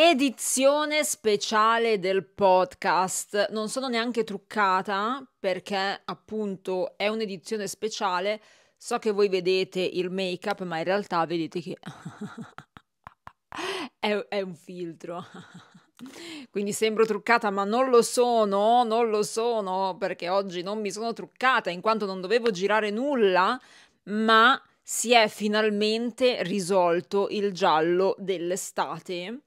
Edizione speciale del podcast. Non sono neanche truccata perché appunto è un'edizione speciale. So che voi vedete il make up, ma in realtà vedete che è, è un filtro. Quindi sembro truccata, ma non lo sono, non lo sono perché oggi non mi sono truccata in quanto non dovevo girare nulla, ma si è finalmente risolto il giallo dell'estate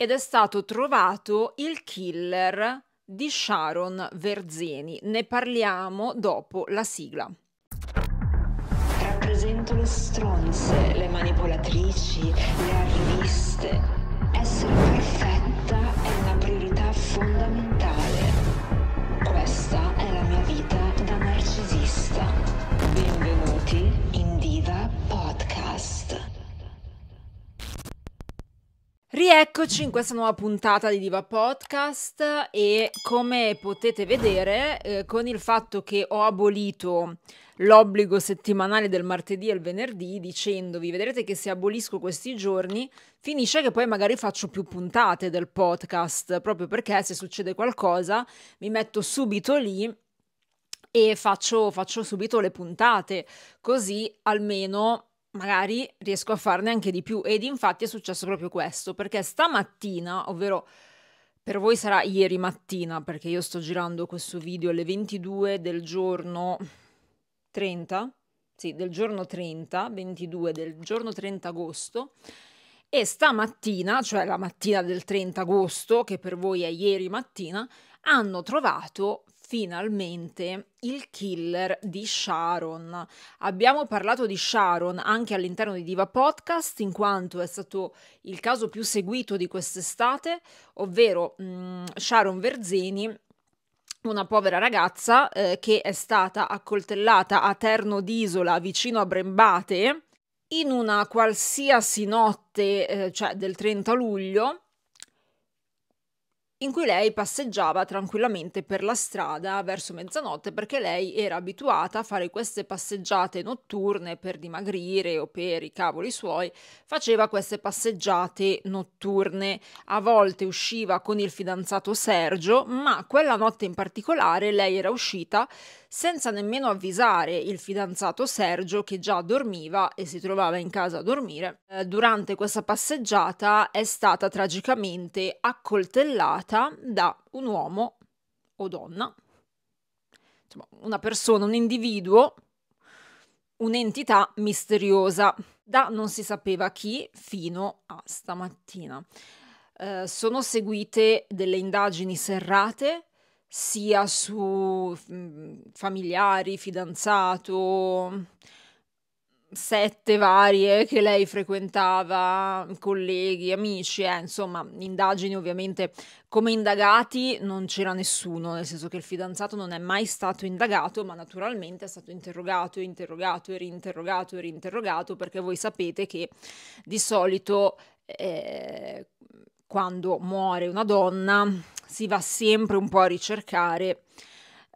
ed è stato trovato il killer di Sharon Verzeni. Ne parliamo dopo la sigla. Rappresento le stronze, le manipolatrici, le arriviste. Essere perfetta è una priorità fondamentale Rieccoci in questa nuova puntata di Diva Podcast e come potete vedere eh, con il fatto che ho abolito l'obbligo settimanale del martedì e il venerdì dicendovi vedrete che se abolisco questi giorni finisce che poi magari faccio più puntate del podcast proprio perché se succede qualcosa mi metto subito lì e faccio, faccio subito le puntate così almeno magari riesco a farne anche di più. Ed infatti è successo proprio questo, perché stamattina, ovvero per voi sarà ieri mattina, perché io sto girando questo video alle 22 del giorno 30, sì, del giorno 30, 22 del giorno 30 agosto. E stamattina, cioè la mattina del 30 agosto, che per voi è ieri mattina, hanno trovato finalmente il killer di Sharon. Abbiamo parlato di Sharon anche all'interno di Diva Podcast, in quanto è stato il caso più seguito di quest'estate, ovvero mh, mm, Sharon Verzeni, una povera ragazza eh, che è stata accoltellata a Terno d'Isola vicino a Brembate in una qualsiasi notte, eh, cioè del 30 luglio in cui lei passeggiava tranquillamente per la strada verso mezzanotte perché lei era abituata a fare queste passeggiate notturne per dimagrire o per i cavoli suoi, faceva queste passeggiate notturne, a volte usciva con il fidanzato Sergio, ma quella notte in particolare lei era uscita senza nemmeno avvisare il fidanzato Sergio che già dormiva e si trovava in casa a dormire. Eh, durante questa passeggiata è stata tragicamente accoltellata da un uomo o donna, insomma, una persona, un individuo, un'entità misteriosa da non si sapeva chi fino a stamattina. Eh, sono seguite delle indagini serrate sia su mm, familiari, fidanzato, sette varie che lei frequentava, colleghi, amici, eh, insomma, indagini ovviamente come indagati non c'era nessuno, nel senso che il fidanzato non è mai stato indagato, ma naturalmente è stato interrogato, interrogato e rinterrogato e rinterrogato, perché voi sapete che di solito... Eh, quando muore una donna si va sempre un po' a ricercare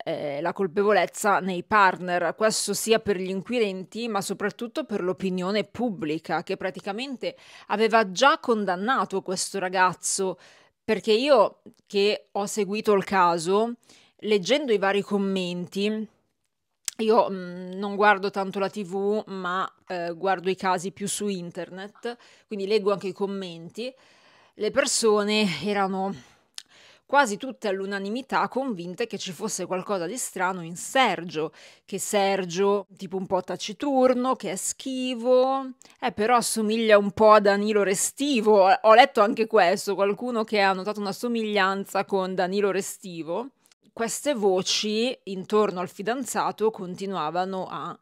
eh, la colpevolezza nei partner, questo sia per gli inquirenti ma soprattutto per l'opinione pubblica che praticamente aveva già condannato questo ragazzo perché io che ho seguito il caso, leggendo i vari commenti, io mh, mm, non guardo tanto la tv ma eh, guardo i casi più su internet, quindi leggo anche i commenti le persone erano quasi tutte all'unanimità convinte che ci fosse qualcosa di strano in Sergio, che Sergio tipo un po' taciturno, che è schivo, eh, però assomiglia un po' a Danilo Restivo. Ho letto anche questo, qualcuno che ha notato una somiglianza con Danilo Restivo. Queste voci intorno al fidanzato continuavano a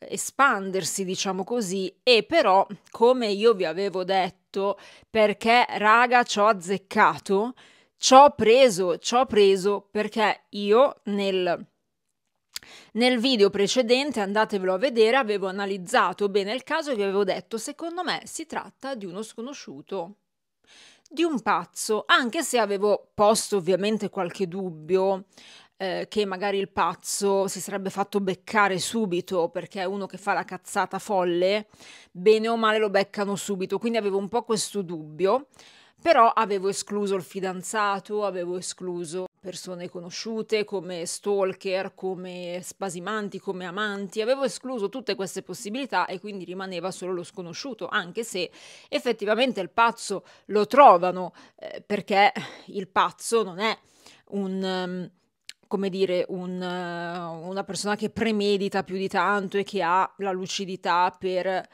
espandersi, diciamo così, e però, come io vi avevo detto, perché raga ci ho azzeccato, ci ho preso, ci ho preso perché io nel nel video precedente, andatevelo a vedere, avevo analizzato bene il caso e vi avevo detto, secondo me si tratta di uno sconosciuto, di un pazzo, anche se avevo posto ovviamente qualche dubbio eh, che magari il pazzo si sarebbe fatto beccare subito perché è uno che fa la cazzata folle, bene o male lo beccano subito, quindi avevo un po' questo dubbio, però avevo escluso il fidanzato, avevo escluso persone conosciute come stalker, come spasimanti, come amanti, avevo escluso tutte queste possibilità e quindi rimaneva solo lo sconosciuto, anche se effettivamente il pazzo lo trovano eh, perché il pazzo non è un... Um, come dire, un, eh, una persona che premedita più di tanto e che ha la lucidità per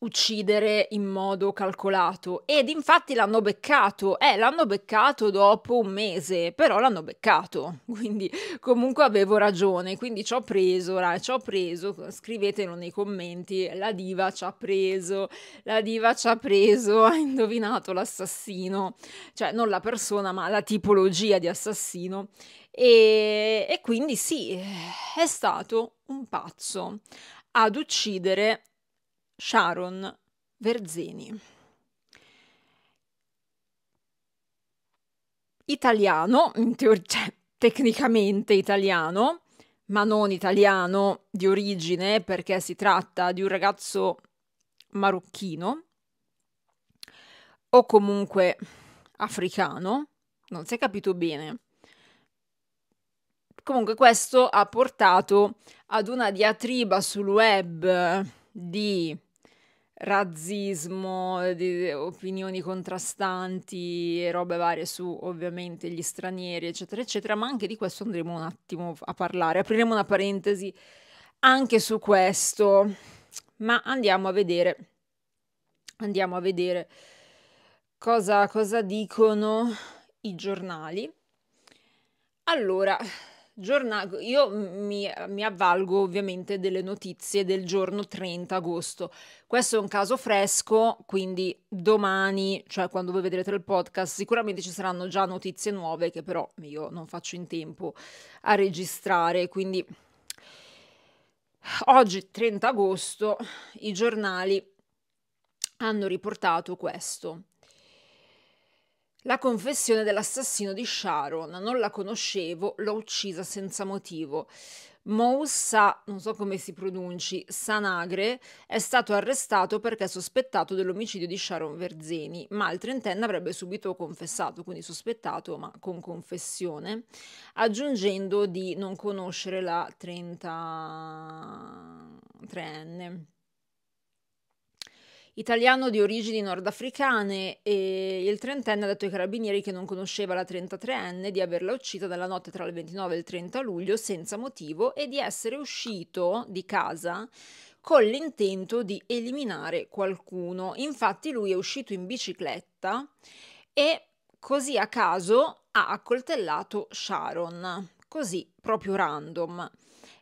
uccidere in modo calcolato ed infatti l'hanno beccato, eh, l'hanno beccato dopo un mese, però l'hanno beccato, quindi comunque avevo ragione, quindi ci ho preso, ra, ci ho preso, scrivetelo nei commenti, la diva ci ha preso, la diva ci ha preso, ha indovinato l'assassino, cioè non la persona ma la tipologia di assassino e, e quindi sì, è stato un pazzo ad uccidere Sharon Verzeni. Italiano, teor- cioè, tecnicamente italiano, ma non italiano di origine perché si tratta di un ragazzo marocchino o comunque africano, non si è capito bene. Comunque questo ha portato ad una diatriba sul web di razzismo, di, opinioni contrastanti, robe varie su ovviamente gli stranieri, eccetera, eccetera, ma anche di questo andremo un attimo a parlare. Apriremo una parentesi anche su questo, ma andiamo a vedere, andiamo a vedere cosa, cosa dicono i giornali. Allora, Giorna- io mi, mi, avvalgo ovviamente delle notizie del giorno 30 agosto. Questo è un caso fresco, quindi domani, cioè quando voi vedrete il podcast, sicuramente ci saranno già notizie nuove che però io non faccio in tempo a registrare. Quindi oggi 30 agosto i giornali hanno riportato questo. La confessione dell'assassino di Sharon, non la conoscevo, l'ho uccisa senza motivo. Moussa, non so come si pronunci, Sanagre, è stato arrestato perché è sospettato dell'omicidio di Sharon Verzeni, ma il trentenne avrebbe subito confessato, quindi sospettato ma con confessione, aggiungendo di non conoscere la 33enne italiano di origini nordafricane e il trentenne ha detto ai carabinieri che non conosceva la 33enne di averla uccisa nella notte tra il 29 e il 30 luglio senza motivo e di essere uscito di casa con l'intento di eliminare qualcuno. Infatti lui è uscito in bicicletta e così a caso ha accoltellato Sharon, così proprio random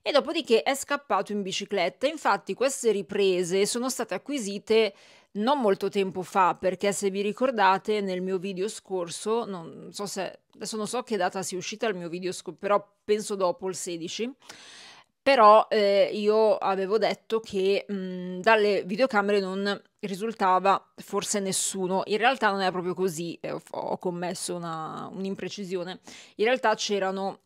e dopodiché è scappato in bicicletta. Infatti queste riprese sono state acquisite non molto tempo fa, perché se vi ricordate nel mio video scorso, non so se adesso non so che data sia uscita il mio video scorso, però penso dopo il 16. Però eh, io avevo detto che mh, dalle videocamere non risultava forse nessuno. In realtà non è proprio così, eh, ho, ho, commesso una, un'imprecisione. In realtà c'erano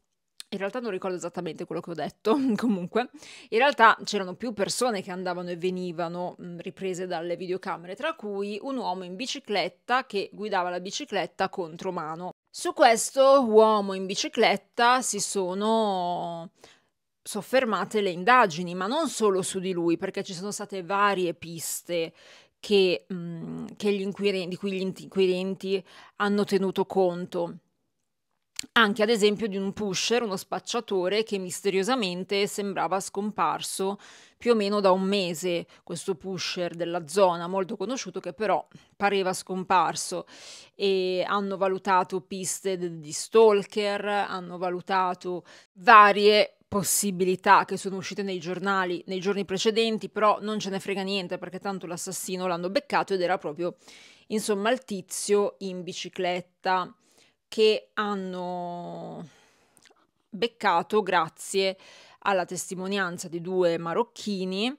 in realtà non ricordo esattamente quello che ho detto, comunque. In realtà c'erano più persone che andavano e venivano mh, mm, riprese dalle videocamere, tra cui un uomo in bicicletta che guidava la bicicletta contro mano. Su questo uomo in bicicletta si sono soffermate le indagini, ma non solo su di lui, perché ci sono state varie piste che, mh, mm, che di cui gli inquirenti hanno tenuto conto anche ad esempio di un pusher, uno spacciatore che misteriosamente sembrava scomparso più o meno da un mese, questo pusher della zona molto conosciuto che però pareva scomparso e hanno valutato piste di stalker, hanno valutato varie possibilità che sono uscite nei giornali nei giorni precedenti, però non ce ne frega niente perché tanto l'assassino l'hanno beccato ed era proprio insomma il tizio in bicicletta che hanno beccato grazie alla testimonianza di due marocchini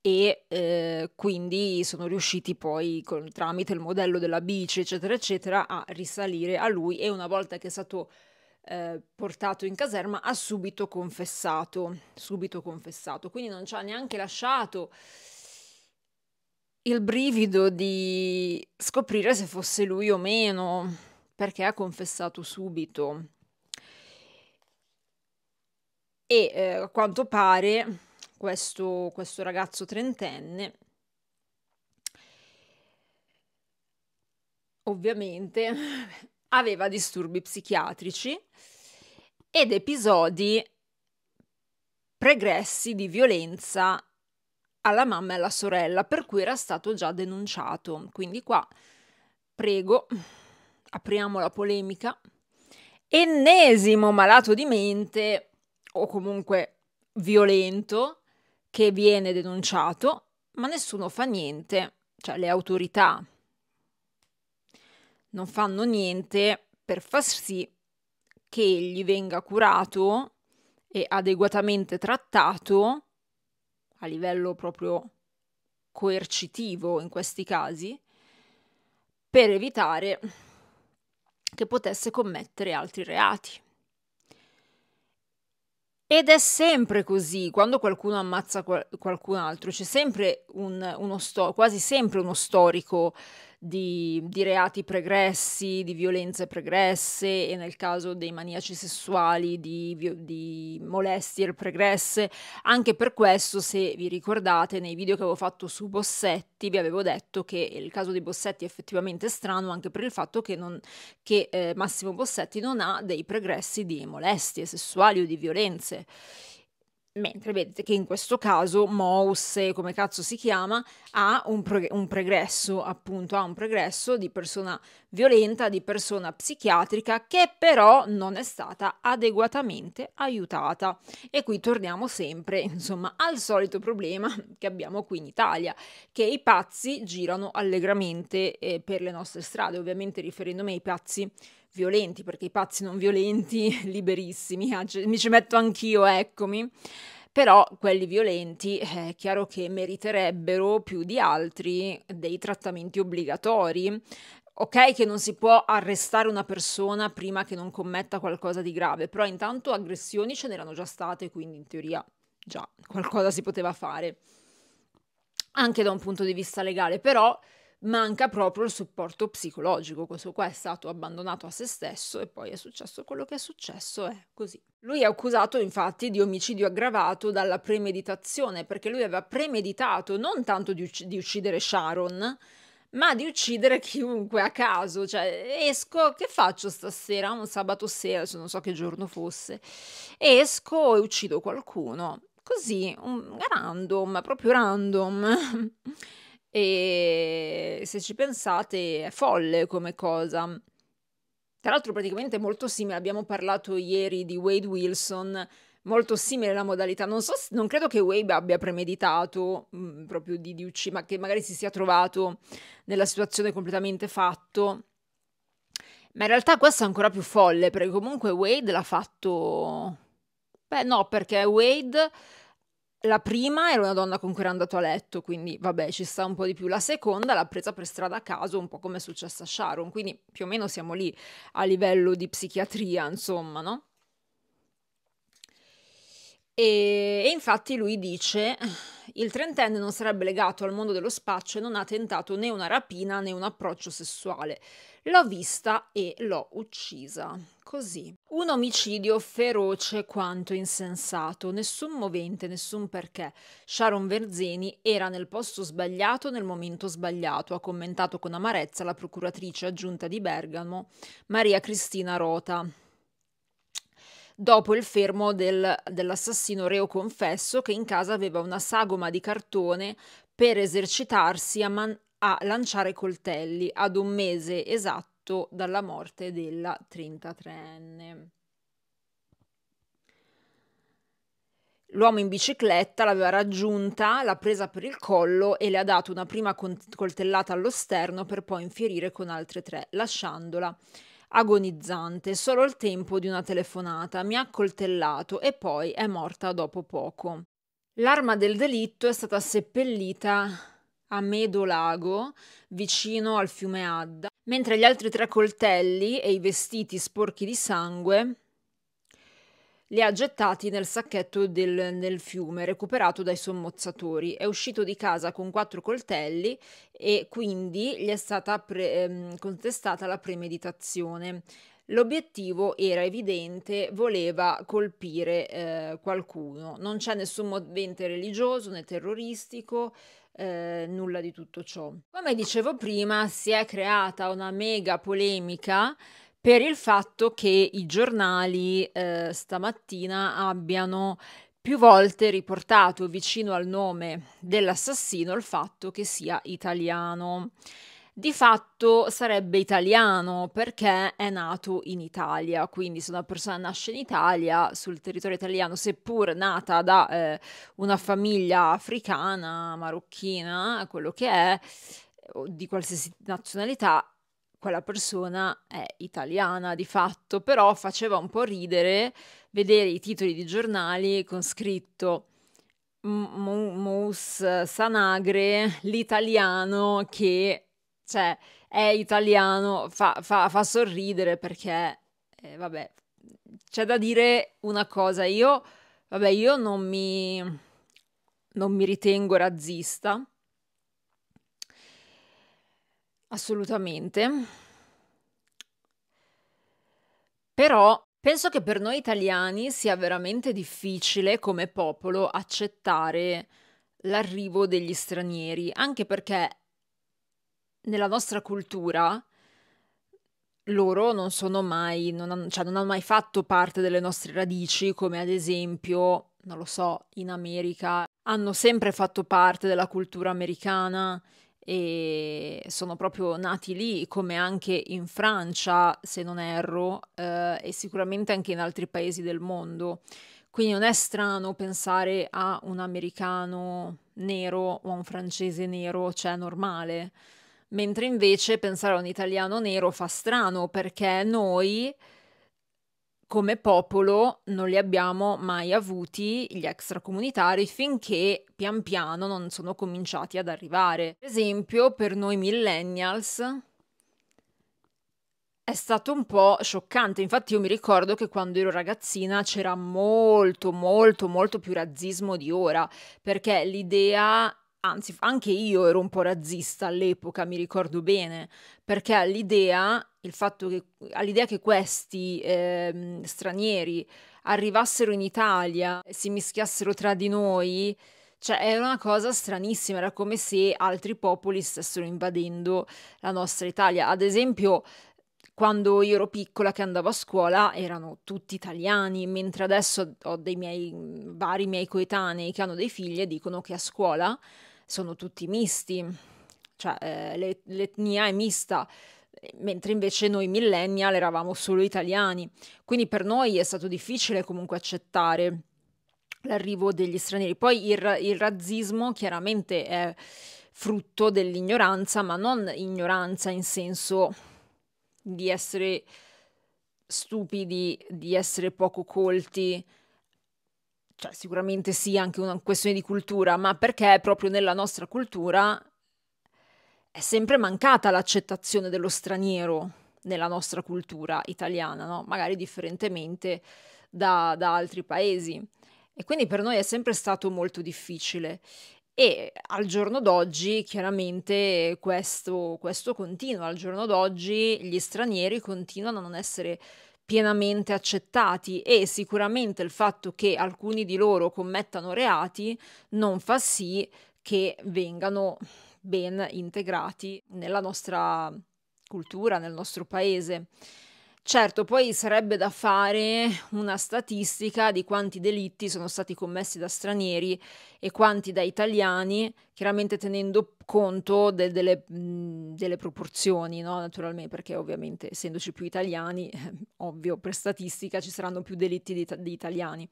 e eh, quindi sono riusciti poi con, tramite il modello della bici eccetera eccetera a risalire a lui e una volta che è stato eh, portato in caserma ha subito confessato subito confessato quindi non ci ha neanche lasciato il brivido di scoprire se fosse lui o meno perché ha confessato subito. E eh, a quanto pare questo, questo ragazzo trentenne ovviamente aveva disturbi psichiatrici ed episodi pregressi di violenza alla mamma e alla sorella, per cui era stato già denunciato. Quindi qua prego apriamo la polemica, ennesimo malato di mente o comunque violento che viene denunciato, ma nessuno fa niente, cioè le autorità non fanno niente per far sì che egli venga curato e adeguatamente trattato a livello proprio coercitivo in questi casi per evitare che potesse commettere altri reati. Ed è sempre così, quando qualcuno ammazza qual- qualcun altro, c'è sempre un, uno sto- quasi sempre uno storico di, di, reati pregressi, di violenze pregresse e nel caso dei maniaci sessuali di, di molestie pregresse. Anche per questo, se vi ricordate, nei video che avevo fatto su Bossetti vi avevo detto che il caso di Bossetti è effettivamente strano anche per il fatto che, non, che eh, Massimo Bossetti non ha dei pregressi di molestie sessuali o di violenze. Mentre vedete che in questo caso Mouse, come cazzo si chiama, ha un, prog- un, pregresso, appunto, ha un pregresso di persona violenta, di persona psichiatrica, che però non è stata adeguatamente aiutata. E qui torniamo sempre, insomma, al solito problema che abbiamo qui in Italia, che i pazzi girano allegramente eh, per le nostre strade, ovviamente riferendomi ai pazzi violenti, perché i pazzi non violenti, liberissimi, ah, mi ci metto anch'io, eccomi. Però quelli violenti eh, è chiaro che meriterebbero più di altri dei trattamenti obbligatori, ok che non si può arrestare una persona prima che non commetta qualcosa di grave, però intanto aggressioni ce n'erano già state, quindi in teoria già qualcosa si poteva fare, anche da un punto di vista legale, però manca proprio il supporto psicologico, questo qua è stato abbandonato a se stesso e poi è successo quello che è successo, è così. Lui è accusato infatti di omicidio aggravato dalla premeditazione, perché lui aveva premeditato non tanto di, ucc- di uccidere Sharon, ma di uccidere chiunque a caso, cioè esco, che faccio stasera? Un sabato sera, se non so che giorno fosse, esco e uccido qualcuno, così, un, random, proprio random. E se ci pensate è folle come cosa. Tra l'altro praticamente è molto simile, abbiamo parlato ieri di Wade Wilson, molto simile la modalità. Non, so, non credo che Wade abbia premeditato mh, mm, proprio di, di uccidere, ma che magari si sia trovato nella situazione completamente fatto. Ma in realtà questo è ancora più folle, perché comunque Wade l'ha fatto... Beh no, perché Wade la prima era una donna con cui era andato a letto, quindi vabbè, ci sta un po' di più. La seconda l'ha presa per strada a caso, un po' come è successo a Sharon, quindi più o meno siamo lì a livello di psichiatria, insomma, no? E, e, infatti lui dice: Il trentenne non sarebbe legato al mondo dello spaccio e non ha tentato né una rapina né un approccio sessuale. L'ho vista e l'ho uccisa. Così. Un omicidio feroce quanto insensato, nessun movente, nessun perché. Sharon Verzeni era nel posto sbagliato nel momento sbagliato, ha commentato con amarezza la procuratrice aggiunta di Bergamo, Maria Cristina Rota dopo il fermo del, dell'assassino reo confesso che in casa aveva una sagoma di cartone per esercitarsi a, man- a lanciare coltelli ad un mese esatto dalla morte della 33enne. L'uomo in bicicletta l'aveva raggiunta, l'ha presa per il collo e le ha dato una prima coltellata allo sterno per poi infierire con altre tre, lasciandola agonizzante, solo il tempo di una telefonata, mi ha accoltellato e poi è morta dopo poco. L'arma del delitto è stata seppellita a Medo Lago, vicino al fiume Adda, mentre gli altri tre coltelli e i vestiti sporchi di sangue li ha gettati nel sacchetto del, nel fiume recuperato dai sommozzatori. È uscito di casa con quattro coltelli e quindi gli è stata pre, ehm, contestata la premeditazione. L'obiettivo era evidente, voleva colpire eh, qualcuno. Non c'è nessun movente religioso né terroristico, eh, nulla di tutto ciò. Come dicevo prima, si è creata una mega polemica per il fatto che i giornali eh, stamattina abbiano più volte riportato vicino al nome dell'assassino il fatto che sia italiano. Di fatto sarebbe italiano perché è nato in Italia, quindi se una persona nasce in Italia, sul territorio italiano, seppur nata da eh, una famiglia africana, marocchina, quello che è, di qualsiasi nazionalità, quella persona è italiana di fatto, però faceva un po' ridere vedere i titoli di giornali con scritto Mous Sanagre, l'italiano che cioè, è italiano, fa, fa, fa sorridere perché, eh, vabbè, c'è da dire una cosa, io, vabbè, io non mi, non mi ritengo razzista, Assolutamente. Però penso che per noi italiani sia veramente difficile come popolo accettare l'arrivo degli stranieri, anche perché nella nostra cultura loro non sono mai, non hanno, cioè non hanno mai fatto parte delle nostre radici, come ad esempio, non lo so, in America hanno sempre fatto parte della cultura americana e sono proprio nati lì, come anche in Francia, se non erro, eh, e sicuramente anche in altri paesi del mondo. Quindi non è strano pensare a un americano nero o a un francese nero, cioè normale. Mentre invece pensare a un italiano nero fa strano perché noi come popolo non li abbiamo mai avuti gli extracomunitari finché pian piano non sono cominciati ad arrivare. Per esempio, per noi millennials è stato un po' scioccante. Infatti, io mi ricordo che quando ero ragazzina c'era molto, molto, molto più razzismo di ora, perché l'idea anzi anche io ero un po' razzista all'epoca, mi ricordo bene, perché l'idea il fatto che all'idea che questi eh, stranieri arrivassero in Italia e si mischiassero tra di noi, cioè era una cosa stranissima, era come se altri popoli stessero invadendo la nostra Italia. Ad esempio, quando io ero piccola che andavo a scuola erano tutti italiani, mentre adesso ho dei miei vari miei coetanei che hanno dei figli e dicono che a scuola sono tutti misti, cioè eh, l'etnia è mista Ehm, mentre invece noi millennial eravamo solo italiani, quindi per noi è stato difficile comunque accettare l'arrivo degli stranieri. Poi il, il razzismo chiaramente è frutto dell'ignoranza, ma non ignoranza in senso di essere stupidi, di essere poco colti, cioè sicuramente sì, anche una questione di cultura, ma perché proprio nella nostra cultura è sempre mancata l'accettazione dello straniero nella nostra cultura italiana, no? magari differentemente da, da, altri paesi. E quindi per noi è sempre stato molto difficile. E al giorno d'oggi, chiaramente, questo, questo continua. Al giorno d'oggi gli stranieri continuano a non essere pienamente accettati e sicuramente il fatto che alcuni di loro commettano reati non fa sì che vengano ben integrati nella nostra cultura, nel nostro paese. Certo, poi sarebbe da fare una statistica di quanti delitti sono stati commessi da stranieri e quanti da italiani, chiaramente tenendo conto de- delle, mh, delle, proporzioni, no? naturalmente, perché ovviamente essendoci più italiani, eh, ovvio, per statistica ci saranno più delitti di, di italiani.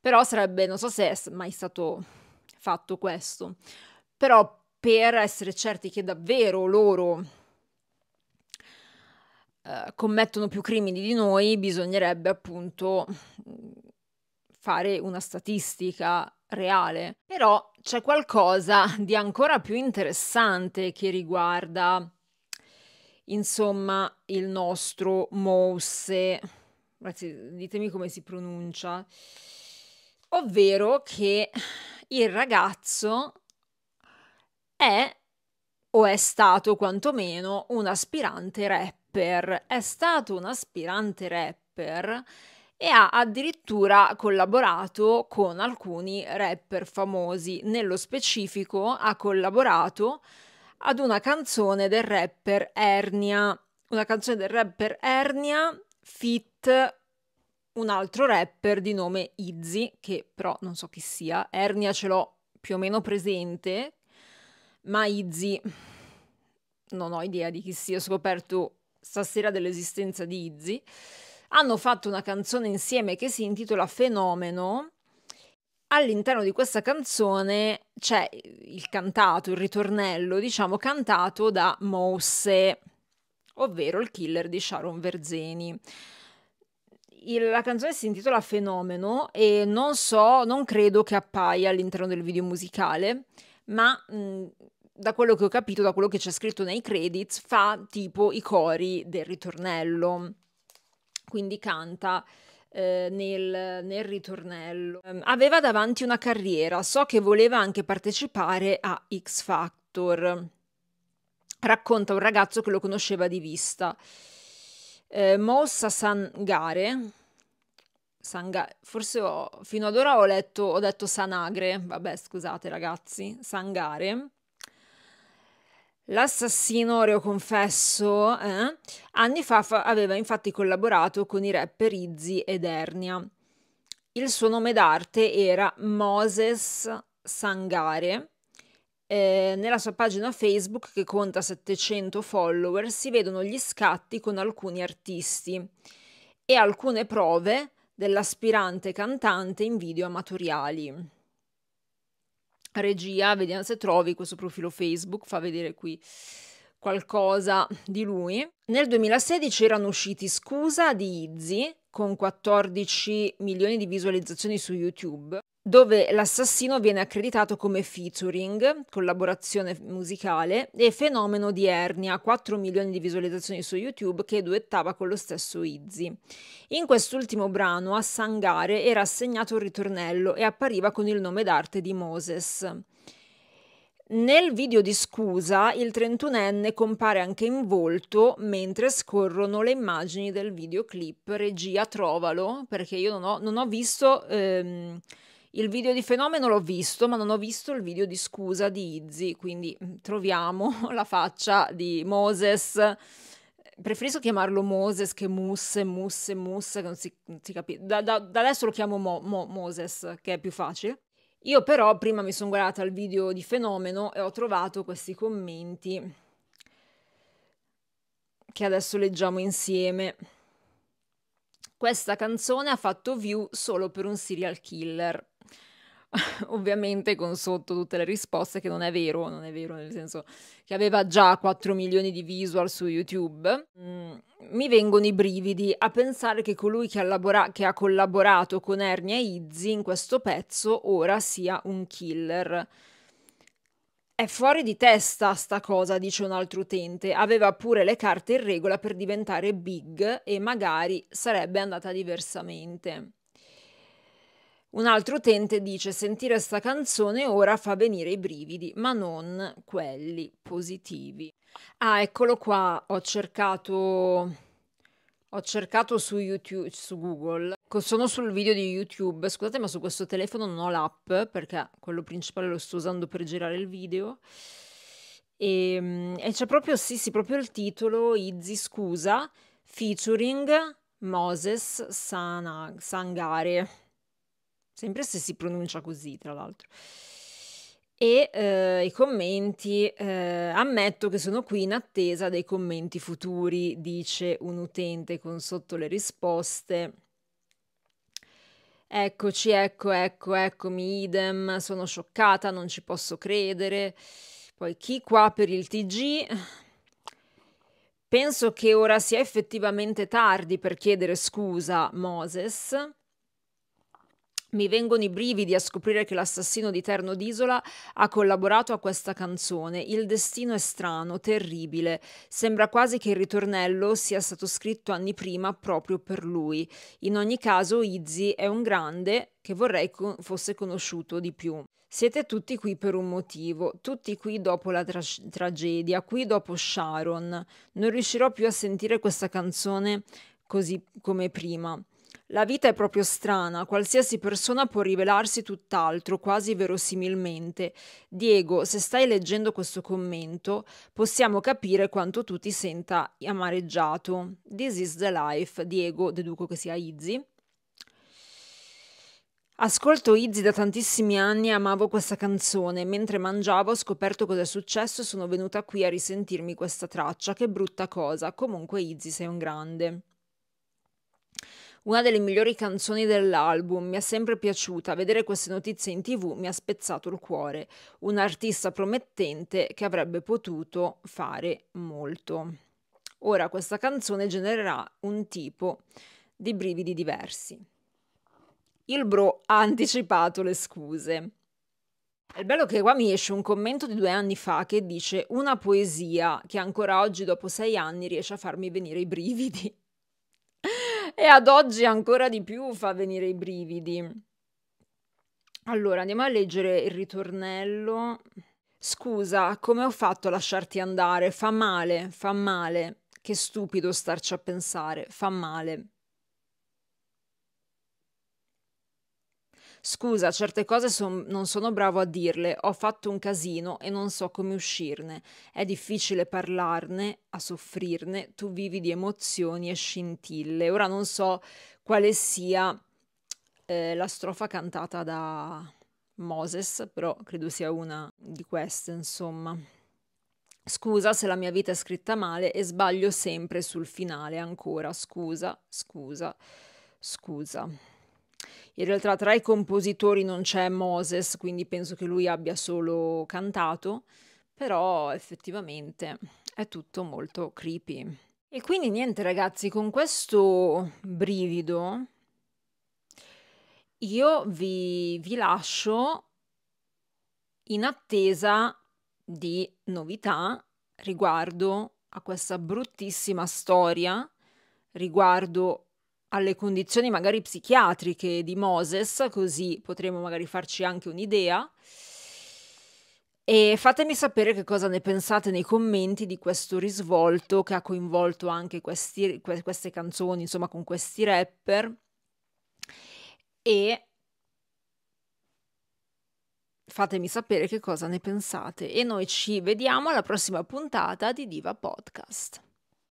Però sarebbe, non so se è mai stato fatto questo, però per essere certi che davvero loro eh, commettono più crimini di noi, bisognerebbe appunto mm, fare una statistica reale. Però c'è qualcosa di ancora più interessante che riguarda, insomma, il nostro Mousse. Ragazzi, ditemi come si pronuncia. Ovvero che il ragazzo è o è stato quantomeno un aspirante rapper. È stato un aspirante rapper e ha addirittura collaborato con alcuni rapper famosi. Nello specifico ha collaborato ad una canzone del rapper Ernia, una canzone del rapper Ernia fit un altro rapper di nome Izzy, che però non so chi sia, Ernia ce l'ho più o meno presente ma Izzy, non ho idea di chi sia ho scoperto stasera dell'esistenza di Izzy, hanno fatto una canzone insieme che si intitola Fenomeno. All'interno di questa canzone c'è il cantato, il ritornello, diciamo cantato da Mosse, ovvero il killer di Sharon Verzeni. Il, la canzone si intitola Fenomeno e non so, non credo che appaia all'interno del video musicale ma mh, mhmm, da quello che ho capito, da quello che c'è scritto nei credits, fa tipo i cori del ritornello, quindi canta. Eh, nel, nel, ritornello ehm, aveva davanti una carriera so che voleva anche partecipare a X Factor racconta un ragazzo che lo conosceva di vista eh, Mossa Sangare Sanga... Forse ho... fino ad ora ho, letto, ho detto Sanagre, vabbè scusate ragazzi, Sangare. L'assassino, reo confesso, eh, anni fa, fa aveva infatti collaborato con i rapper Izzy ed Ernia. Il suo nome d'arte era Moses Sangare. Eh, nella sua pagina Facebook, che conta 700 follower, si vedono gli scatti con alcuni artisti e alcune prove dell'aspirante cantante in video amatoriali. Regia, vediamo se trovi questo profilo Facebook, fa vedere qui qualcosa di lui. Nel 2016 erano usciti Scusa di Izzy con 14 milioni di visualizzazioni su YouTube dove l'assassino viene accreditato come featuring, collaborazione musicale, e fenomeno di Ernia, 4 milioni di visualizzazioni su YouTube che duettava con lo stesso Izzy. In quest'ultimo brano a Sangare era assegnato il ritornello e appariva con il nome d'arte di Moses. Nel video di scusa il 31enne compare anche in volto mentre scorrono le immagini del videoclip. Regia, trovalo, perché io non ho, non ho visto... Ehm, il video di Fenomeno l'ho visto, ma non ho visto il video di scusa di Izzy, quindi mm, troviamo la faccia di Moses. Preferisco chiamarlo Moses che Musse, Musse, Musse, che non si, si capisce. Da, da, da, adesso lo chiamo Mo, Mo, Moses, che è più facile. Io però prima mi sono guardata il video di Fenomeno e ho trovato questi commenti che adesso leggiamo insieme. Questa canzone ha fatto view solo per un serial killer. ovviamente con sotto tutte le risposte che non è vero, non è vero nel senso che aveva già 4 milioni di visual su YouTube. Mm, mi vengono i brividi a pensare che colui che ha, che ha collaborato con Ernie e Izzy in questo pezzo ora sia un killer. È fuori di testa sta cosa, dice un altro utente. Aveva pure le carte in regola per diventare big e magari sarebbe andata diversamente. Un altro utente dice sentire sta canzone ora fa venire i brividi, ma non quelli positivi. Ah, eccolo qua, ho cercato, ho cercato su YouTube, su Google. Sono sul video di YouTube, scusate ma su questo telefono non ho l'app perché quello principale lo sto usando per girare il video. E, ehm, e c'è proprio, sì, sì, proprio il titolo Izzy Scusa featuring Moses Sana, Sangare sempre se si pronuncia così, tra l'altro. E eh, i commenti, eh, ammetto che sono qui in attesa dei commenti futuri, dice un utente con sotto le risposte. Eccoci, ecco, ecco, eccomi, idem, sono scioccata, non ci posso credere. Poi chi qua per il TG? Penso che ora sia effettivamente tardi per chiedere scusa, Moses mi vengono i brividi a scoprire che l'assassino di Terno d'Isola ha collaborato a questa canzone. Il destino è strano, terribile. Sembra quasi che il ritornello sia stato scritto anni prima proprio per lui. In ogni caso, Izzy è un grande che vorrei fosse conosciuto di più. Siete tutti qui per un motivo, tutti qui dopo la tra- tragedia, qui dopo Sharon. Non riuscirò più a sentire questa canzone così come prima. La vita è proprio strana, qualsiasi persona può rivelarsi tutt'altro, quasi verosimilmente. Diego, se stai leggendo questo commento, possiamo capire quanto tu ti senta amareggiato. This is the life, Diego, deduco che sia Izzy. Ascolto Izzy da tantissimi anni e amavo questa canzone. Mentre mangiavo ho scoperto cosa è successo e sono venuta qui a risentirmi questa traccia. Che brutta cosa. Comunque Izzy sei un grande una delle migliori canzoni dell'album, mi è sempre piaciuta, vedere queste notizie in tv mi ha spezzato il cuore, un artista promettente che avrebbe potuto fare molto. Ora questa canzone genererà un tipo di brividi diversi. Il bro ha anticipato le scuse. È bello che qua mi esce un commento di due anni fa che dice una poesia che ancora oggi dopo sei anni riesce a farmi venire i brividi e ad oggi ancora di più fa venire i brividi. Allora, andiamo a leggere il ritornello. Scusa, come ho fatto a lasciarti andare? Fa male, fa male. Che stupido starci a pensare, fa male. Scusa, certe cose son- non sono bravo a dirle, ho fatto un casino e non so come uscirne. È difficile parlarne, a soffrirne, tu vivi di emozioni e scintille. Ora non so quale sia eh, la strofa cantata da Moses, però credo sia una di queste, insomma. Scusa se la mia vita è scritta male e sbaglio sempre sul finale ancora. Scusa, scusa, scusa. In realtà tra i compositori non c'è Moses, quindi penso che lui abbia solo cantato, però effettivamente è tutto molto creepy. E quindi niente ragazzi, con questo brivido io vi, vi lascio in attesa di novità riguardo a questa bruttissima storia, riguardo alle condizioni magari psichiatriche di Moses, così potremo magari farci anche un'idea. E fatemi sapere che cosa ne pensate nei commenti di questo risvolto che ha coinvolto anche questi, que queste canzoni, insomma, con questi rapper. E fatemi sapere che cosa ne pensate. E noi ci vediamo alla prossima puntata di Diva Podcast.